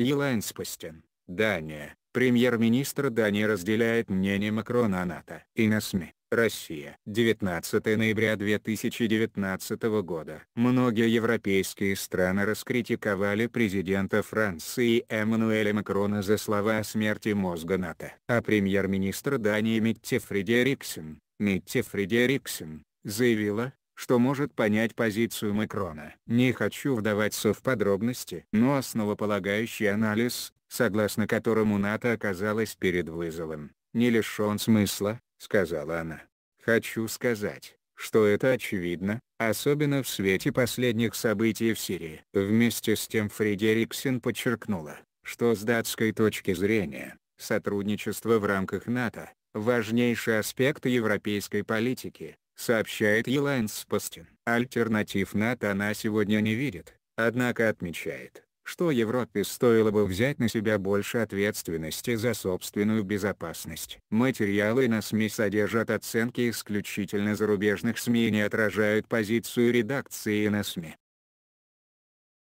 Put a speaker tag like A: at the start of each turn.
A: Елайнспостен, Дания. Премьер-министр Дании разделяет мнение Макрона о НАТО. И на СМИ. Россия. 19 ноября 2019 года. Многие европейские страны раскритиковали президента Франции Эммануэля Макрона за слова о смерти мозга НАТО. А премьер-министр Дании Митте Фредериксен, Митте Фредериксен, заявила, что может понять позицию Макрона. Не хочу вдаваться в подробности, но основополагающий анализ, согласно которому НАТО оказалась перед вызовом, не лишен смысла, сказала она. Хочу сказать, что это очевидно, особенно в свете последних событий в Сирии. Вместе с тем Фредериксен подчеркнула, что с датской точки зрения, сотрудничество в рамках НАТО – важнейший аспект европейской политики, сообщает Елайнс Пастин. Альтернатив НАТО она сегодня не видит, однако отмечает, что Европе стоило бы взять на себя больше ответственности за собственную безопасность. Материалы на СМИ содержат оценки исключительно зарубежных СМИ и не отражают позицию редакции на СМИ.